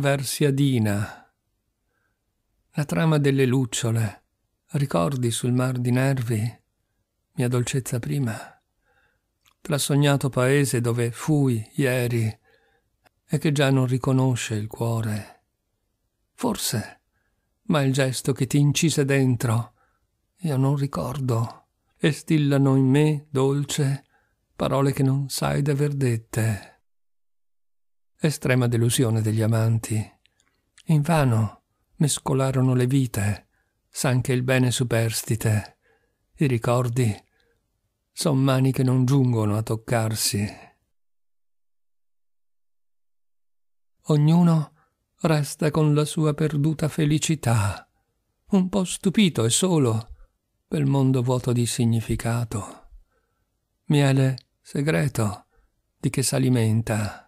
Versiadina. La trama delle lucciole. Ricordi sul mar di nervi. Mia dolcezza prima. Trasognato paese dove fui ieri e che già non riconosce il cuore. Forse, ma il gesto che ti incise dentro, io non ricordo, e stillano in me, dolce, parole che non sai d'aver dette estrema delusione degli amanti. Invano mescolarono le vite, s'anche il bene superstite, i ricordi son mani che non giungono a toccarsi. Ognuno resta con la sua perduta felicità, un po' stupito e solo pel mondo vuoto di significato. Miele segreto di che s'alimenta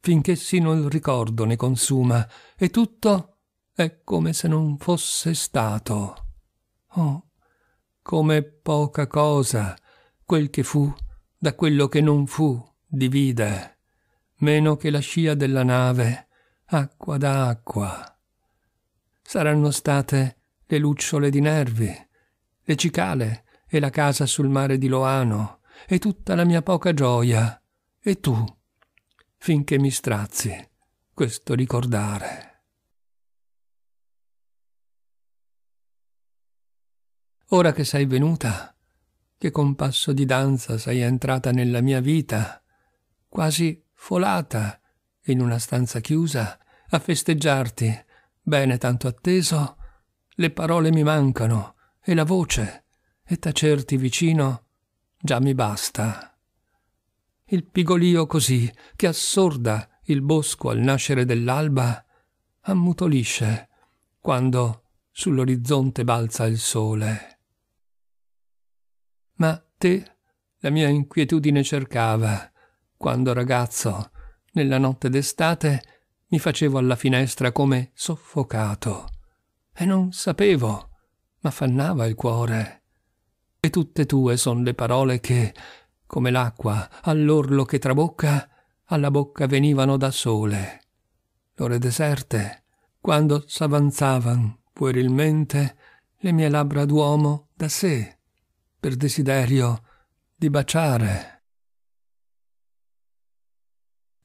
finché sino il ricordo ne consuma, e tutto è come se non fosse stato. Oh, come poca cosa quel che fu da quello che non fu divide, meno che la scia della nave, acqua da acqua. Saranno state le lucciole di nervi, le cicale e la casa sul mare di Loano, e tutta la mia poca gioia, e tu, finché mi strazi questo ricordare. Ora che sei venuta, che con passo di danza sei entrata nella mia vita, quasi folata, in una stanza chiusa, a festeggiarti, bene tanto atteso, le parole mi mancano, e la voce, e tacerti vicino, già mi basta il pigolio così, che assorda il bosco al nascere dell'alba, ammutolisce quando sull'orizzonte balza il sole. Ma te la mia inquietudine cercava, quando ragazzo, nella notte d'estate, mi facevo alla finestra come soffocato e non sapevo, ma fannava il cuore. E tutte tue son le parole che, come l'acqua all'orlo che trabocca, alla bocca venivano da sole. L'ore deserte, quando s'avanzavan puerilmente le mie labbra d'uomo da sé, per desiderio di baciare.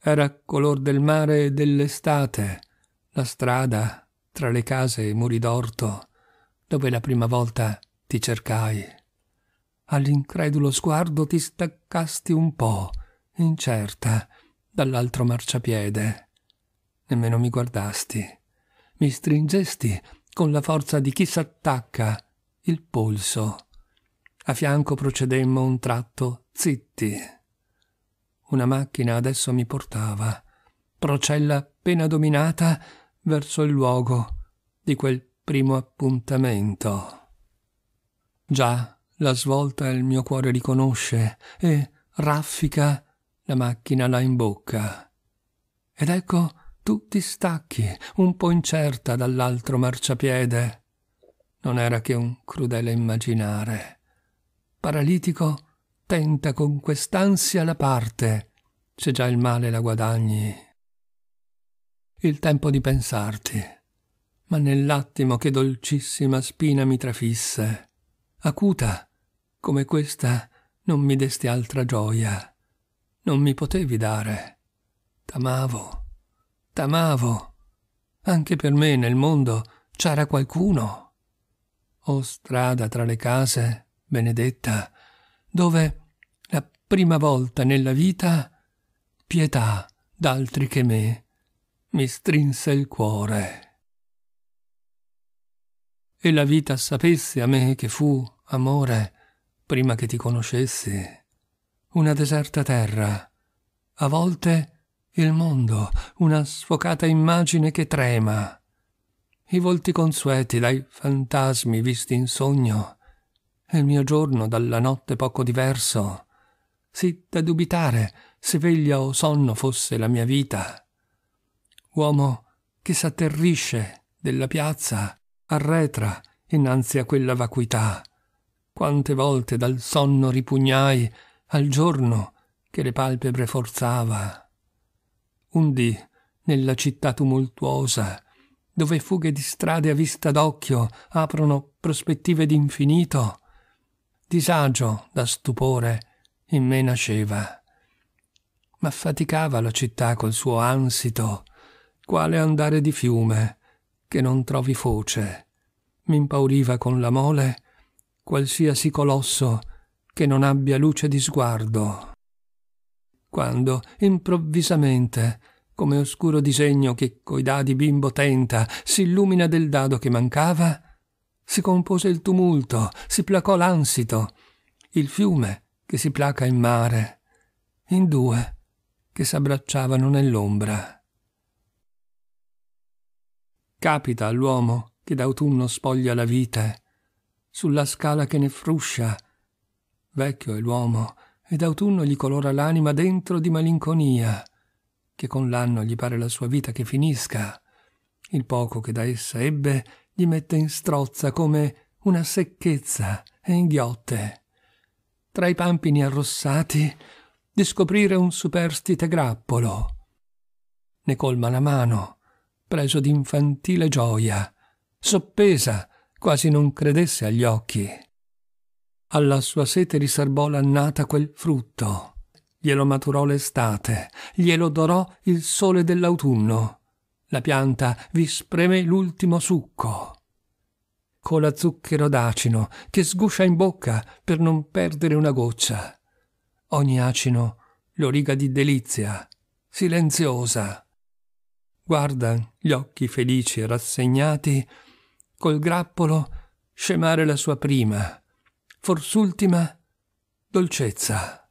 Era color del mare e dell'estate, la strada tra le case e i muri d'orto, dove la prima volta ti cercai all'incredulo sguardo ti staccasti un po', incerta, dall'altro marciapiede. Nemmeno mi guardasti. Mi stringesti con la forza di chi s'attacca il polso. A fianco procedemmo un tratto zitti. Una macchina adesso mi portava, procella appena dominata, verso il luogo di quel primo appuntamento. Già la svolta il mio cuore riconosce e, raffica, la macchina l'ha in bocca. Ed ecco tu ti stacchi, un po' incerta dall'altro marciapiede. Non era che un crudele immaginare. Paralitico, tenta con quest'ansia la parte, se già il male la guadagni. Il tempo di pensarti, ma nell'attimo che dolcissima spina mi trafisse, acuta, come questa non mi desti altra gioia, non mi potevi dare. T'amavo, t'amavo. Anche per me nel mondo c'era qualcuno. O strada tra le case, benedetta, dove la prima volta nella vita pietà d'altri che me mi strinse il cuore. E la vita sapesse a me che fu amore, prima che ti conoscessi. Una deserta terra, a volte il mondo, una sfocata immagine che trema. I volti consueti dai fantasmi visti in sogno, il mio giorno dalla notte poco diverso. Sì, da dubitare se veglia o sonno fosse la mia vita. Uomo che s'atterrisce della piazza, arretra innanzi a quella vacuità quante volte dal sonno ripugnai al giorno che le palpebre forzava. Un dì, nella città tumultuosa, dove fughe di strade a vista d'occhio aprono prospettive d'infinito, disagio da stupore in me nasceva. M'affaticava la città col suo ansito, quale andare di fiume, che non trovi foce. M'impauriva con la mole qualsiasi colosso che non abbia luce di sguardo. Quando, improvvisamente, come oscuro disegno che coi dadi bimbo tenta, si illumina del dado che mancava, si compose il tumulto, si placò l'ansito, il fiume che si placa in mare, in due che s'abbracciavano nell'ombra. Capita all'uomo che d'autunno spoglia la vite sulla scala che ne fruscia. Vecchio è l'uomo, ed autunno gli colora l'anima dentro di malinconia, che con l'anno gli pare la sua vita che finisca. Il poco che da essa ebbe gli mette in strozza come una secchezza e inghiotte. Tra i pampini arrossati di scoprire un superstite grappolo. Ne colma la mano, preso d'infantile gioia, soppesa quasi non credesse agli occhi. Alla sua sete riserbò l'annata quel frutto, glielo maturò l'estate, glielo dorò il sole dell'autunno. La pianta vi spreme l'ultimo succo. Cola zucchero d'acino che sguscia in bocca per non perdere una goccia. Ogni acino lo riga di delizia, silenziosa. Guarda gli occhi felici e rassegnati col grappolo scemare la sua prima, fors'ultima, dolcezza.